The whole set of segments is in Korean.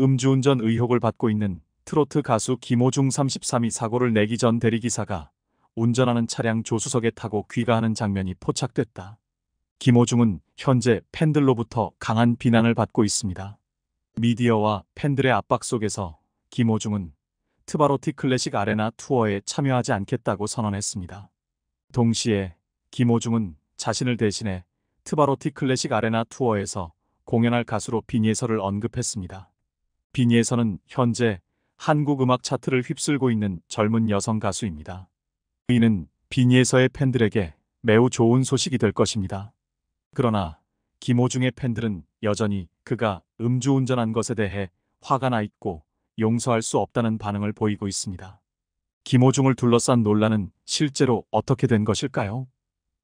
음주운전 의혹을 받고 있는 트로트 가수 김호중 33이 사고를 내기 전 대리기사가 운전하는 차량 조수석에 타고 귀가하는 장면이 포착됐다. 김호중은 현재 팬들로부터 강한 비난을 받고 있습니다. 미디어와 팬들의 압박 속에서 김호중은 트바로티 클래식 아레나 투어에 참여하지 않겠다고 선언했습니다. 동시에 김호중은 자신을 대신해 트바로티 클래식 아레나 투어에서 공연할 가수로 빈예서를 언급했습니다. 비니에서는 현재 한국 음악 차트를 휩쓸고 있는 젊은 여성 가수입니다. 이는 비니에서의 팬들에게 매우 좋은 소식이 될 것입니다. 그러나 김호중의 팬들은 여전히 그가 음주운전한 것에 대해 화가 나 있고 용서할 수 없다는 반응을 보이고 있습니다. 김호중을 둘러싼 논란은 실제로 어떻게 된 것일까요?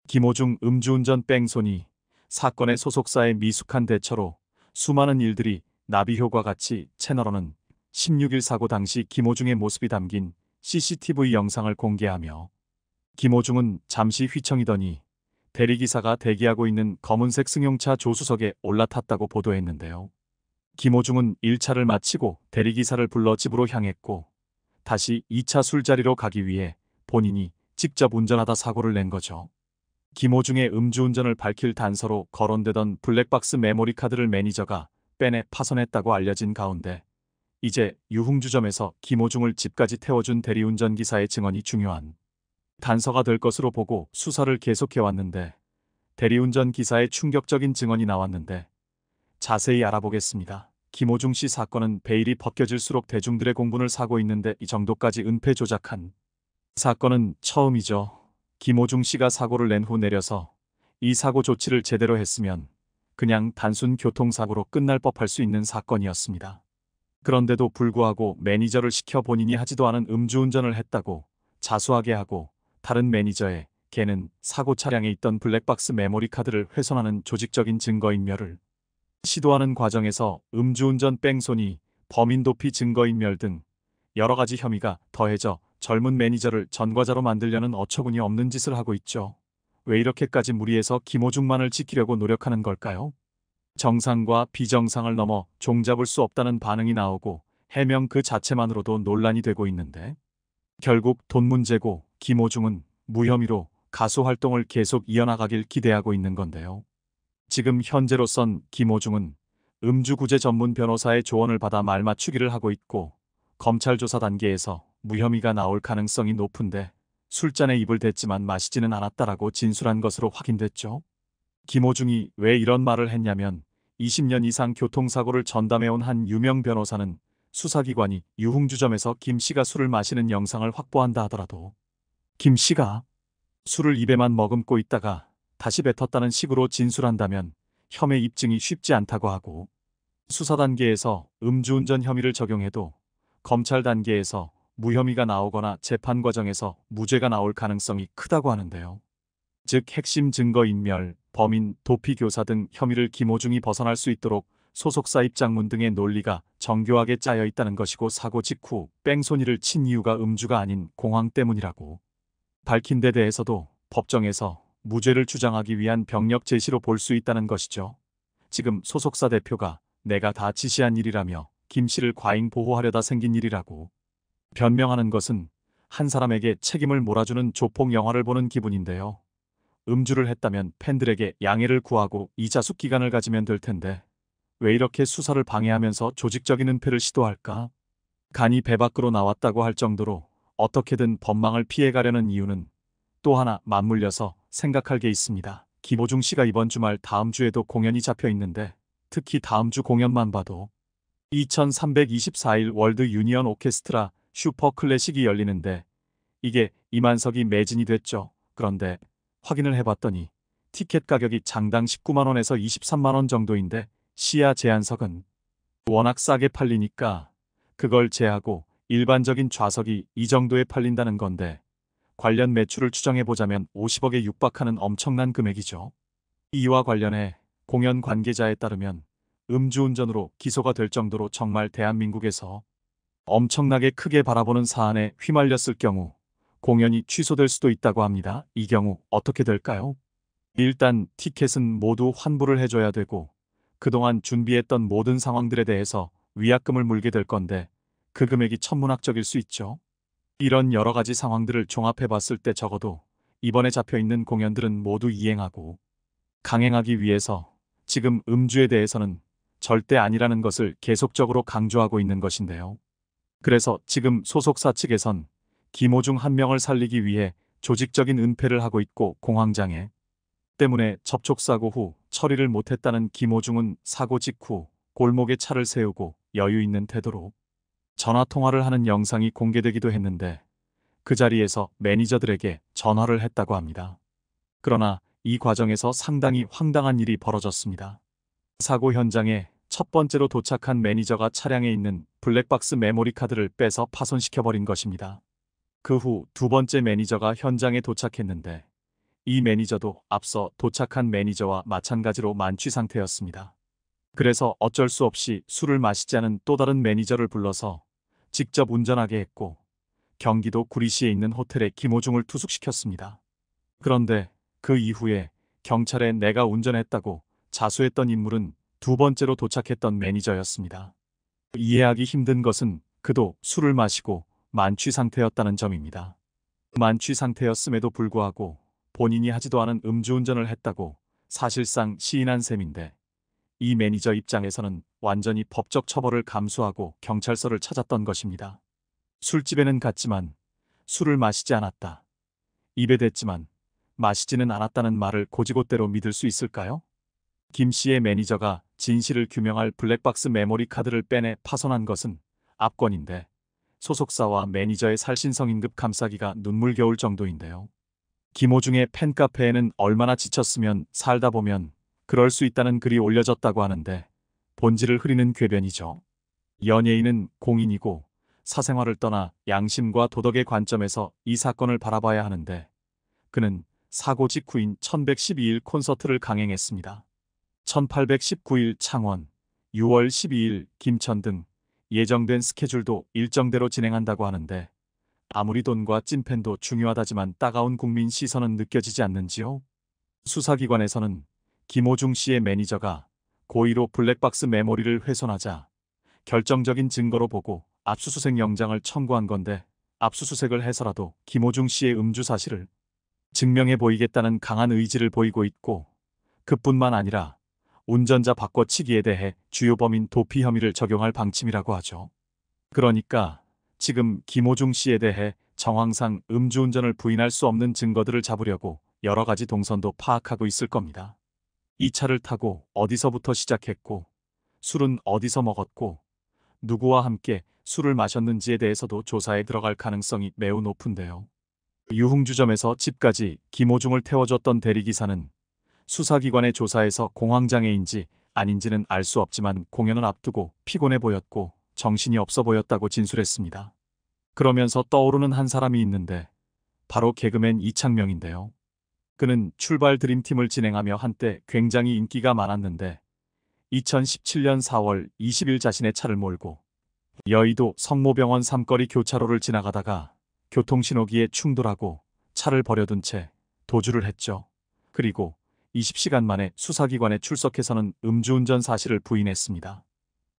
김호중 음주운전 뺑소니 사건의 소속사의 미숙한 대처로 수많은 일들이 나비효과 같이 채널원은 16일 사고 당시 김호중의 모습이 담긴 CCTV 영상을 공개하며 김호중은 잠시 휘청이더니 대리기사가 대기하고 있는 검은색 승용차 조수석에 올라탔다고 보도했는데요. 김호중은 1차를 마치고 대리기사를 불러 집으로 향했고 다시 2차 술자리로 가기 위해 본인이 직접 운전하다 사고를 낸 거죠. 김호중의 음주운전을 밝힐 단서로 거론되던 블랙박스 메모리 카드를 매니저가 빼내 파손했다고 알려진 가운데 이제 유흥주점에서 김호중을 집까지 태워준 대리운전기사의 증언이 중요한 단서가 될 것으로 보고 수사를 계속해왔는데 대리운전기사의 충격적인 증언이 나왔는데 자세히 알아보겠습니다. 김호중 씨 사건은 베일이 벗겨질수록 대중들의 공분을 사고 있는데 이 정도까지 은폐 조작한 사건은 처음이죠. 김호중 씨가 사고를 낸 후 내려서 이 사고 조치를 제대로 했으면 그냥 단순 교통사고로 끝날 법 할 수 있는 사건이었습니다. 그런데도 불구하고 매니저를 시켜 본인이 하지도 않은 음주운전을 했다고 자수하게 하고 다른 매니저에 걔는 사고 차량에 있던 블랙박스 메모리 카드를 훼손하는 조직적인 증거인멸을 시도하는 과정에서 음주운전 뺑소니, 범인 도피 증거인멸 등 여러 가지 혐의가 더해져 젊은 매니저를 전과자로 만들려는 어처구니 없는 짓을 하고 있죠. 왜 이렇게까지 무리해서 김호중만을 지키려고 노력하는 걸까요? 정상과 비정상을 넘어 종잡을 수 없다는 반응이 나오고 해명 그 자체만으로도 논란이 되고 있는데 결국 돈 문제고 김호중은 무혐의로 가수 활동을 계속 이어나가길 기대하고 있는 건데요. 지금 현재로선 김호중은 음주구제 전문 변호사의 조언을 받아 말 맞추기를 하고 있고 검찰 조사 단계에서 무혐의가 나올 가능성이 높은데 술잔에 입을 댔지만 마시지는 않았다라고 진술한 것으로 확인됐죠. 김호중이 왜 이런 말을 했냐면 20년 이상 교통사고를 전담해온 한 유명 변호사는 수사기관이 유흥주점에서 김 씨가 술을 마시는 영상을 확보한다 하더라도 김 씨가 술을 입에만 머금고 있다가 다시 뱉었다는 식으로 진술한다면 혐의 입증이 쉽지 않다고 하고 수사 단계에서 음주운전 혐의를 적용해도 검찰 단계에서 무혐의가 나오거나 재판 과정에서 무죄가 나올 가능성이 크다고 하는데요. 즉 핵심 증거 인멸, 범인, 도피 교사 등 혐의를 김호중이 벗어날 수 있도록 소속사 입장문 등의 논리가 정교하게 짜여 있다는 것이고 사고 직후 뺑소니를 친 이유가 음주가 아닌 공황 때문이라고 밝힌 데 대해서도 법정에서 무죄를 주장하기 위한 병력 제시로 볼 수 있다는 것이죠. 지금 소속사 대표가 내가 다 지시한 일이라며 김 씨를 과잉 보호하려다 생긴 일이라고 변명하는 것은 한 사람에게 책임을 몰아주는 조폭 영화를 보는 기분인데요. 음주를 했다면 팬들에게 양해를 구하고 이자숙 기간을 가지면 될 텐데 왜 이렇게 수사를 방해하면서 조직적인 은폐를 시도할까? 간이 배 밖으로 나왔다고 할 정도로 어떻게든 법망을 피해가려는 이유는 또 하나 맞물려서 생각할 게 있습니다. 김호중 씨가 이번 주말 다음 주에도 공연이 잡혀 있는데 특히 다음 주 공연만 봐도 2324일 월드 유니언 오케스트라 슈퍼 클래식이 열리는데 이게 이만석이 매진이 됐죠. 그런데 확인을 해봤더니 티켓 가격이 장당 19만원에서 23만원 정도인데 시야 제한석은 워낙 싸게 팔리니까 그걸 제하고 일반적인 좌석이 이 정도에 팔린다는 건데 관련 매출을 추정해보자면 50억에 육박하는 엄청난 금액이죠. 이와 관련해 공연 관계자에 따르면 음주운전으로 기소가 될 정도로 정말 대한민국에서 엄청나게 크게 바라보는 사안에 휘말렸을 경우 공연이 취소될 수도 있다고 합니다. 이 경우 어떻게 될까요? 일단 티켓은 모두 환불을 해줘야 되고 그동안 준비했던 모든 상황들에 대해서 위약금을 물게 될 건데 그 금액이 천문학적일 수 있죠. 이런 여러 가지 상황들을 종합해 봤을 때 적어도 이번에 잡혀있는 공연들은 모두 이행하고 강행하기 위해서 지금 음주에 대해서는 절대 아니라는 것을 계속적으로 강조하고 있는 것인데요. 그래서 지금 소속사 측에선 김호 중한 명을 살리기 위해 조직적인 은폐를 하고 있고 공황장애 때문에 접촉사고 후 처리를 못했다는 김호중은 사고 직후 골목에 차를 세우고 여유 있는 태도로 전화통화를 하는 영상이 공개되기도 했는데 그 자리에서 매니저들에게 전화를 했다고 합니다. 그러나 이 과정에서 상당히 황당한 일이 벌어졌습니다. 사고 현장에 첫 번째로 도착한 매니저가 차량에 있는 블랙박스 메모리 카드를 빼서 파손시켜버린 것입니다. 그 후 두 번째 매니저가 현장에 도착했는데 이 매니저도 앞서 도착한 매니저와 마찬가지로 만취 상태였습니다. 그래서 어쩔 수 없이 술을 마시지 않은 또 다른 매니저를 불러서 직접 운전하게 했고 경기도 구리시에 있는 호텔에 김호중을 투숙시켰습니다. 그런데 그 이후에 경찰에 내가 운전했다고 자수했던 인물은 두 번째로 도착했던 매니저였습니다. 이해하기 힘든 것은 그도 술을 마시고 만취 상태였다는 점입니다. 만취 상태였음에도 불구하고 본인이 하지도 않은 음주운전을 했다고 사실상 시인한 셈인데 이 매니저 입장에서는 완전히 법적 처벌을 감수하고 경찰서를 찾았던 것입니다. 술집에는 갔지만 술을 마시지 않았다. 입에 댔지만 마시지는 않았다는 말을 고지고대로 믿을 수 있을까요? 김 씨의 매니저가 진실을 규명할 블랙박스 메모리 카드를 빼내 파손한 것은 압권인데 소속사와 매니저의 살신성 인급 감싸기가 눈물겨울 정도인데요. 김호중의 팬카페에는 얼마나 지쳤으면 살다 보면 그럴 수 있다는 글이 올려졌다고 하는데 본질을 흐리는 궤변이죠. 연예인은 공인이고 사생활을 떠나 양심과 도덕의 관점에서 이 사건을 바라봐야 하는데 그는 사고 직후인 1112일 콘서트를 강행했습니다. 1819일 창원, 6월 12일 김천 등 예정된 스케줄도 일정대로 진행한다고 하는데 아무리 돈과 찐팬도 중요하다지만 따가운 국민 시선은 느껴지지 않는지요? 수사기관에서는 김호중 씨의 매니저가 고의로 블랙박스 메모리를 훼손하자 결정적인 증거로 보고 압수수색 영장을 청구한 건데 압수수색을 해서라도 김호중 씨의 음주 사실을 증명해 보이겠다는 강한 의지를 보이고 있고 그뿐만 아니라 운전자 바꿔치기에 대해 주요 범인 도피 혐의를 적용할 방침이라고 하죠. 그러니까 지금 김호중 씨에 대해 정황상 음주운전을 부인할 수 없는 증거들을 잡으려고 여러 가지 동선도 파악하고 있을 겁니다. 이 차를 타고 어디서부터 시작했고 술은 어디서 먹었고 누구와 함께 술을 마셨는지에 대해서도 조사에 들어갈 가능성이 매우 높은데요. 유흥주점에서 집까지 김호중을 태워줬던 대리기사는 수사기관의 조사에서 공황장애인지 아닌지는 알 수 없지만 공연을 앞두고 피곤해 보였고 정신이 없어 보였다고 진술했습니다. 그러면서 떠오르는 한 사람이 있는데 바로 개그맨 이창명인데요. 그는 출발 드림팀을 진행하며 한때 굉장히 인기가 많았는데 2017년 4월 20일 자신의 차를 몰고 여의도 성모병원 삼거리 교차로를 지나가다가 교통신호기에 충돌하고 차를 버려둔 채 도주를 했죠. 그리고 20시간 만에 수사기관에 출석해서는 음주운전 사실을 부인했습니다.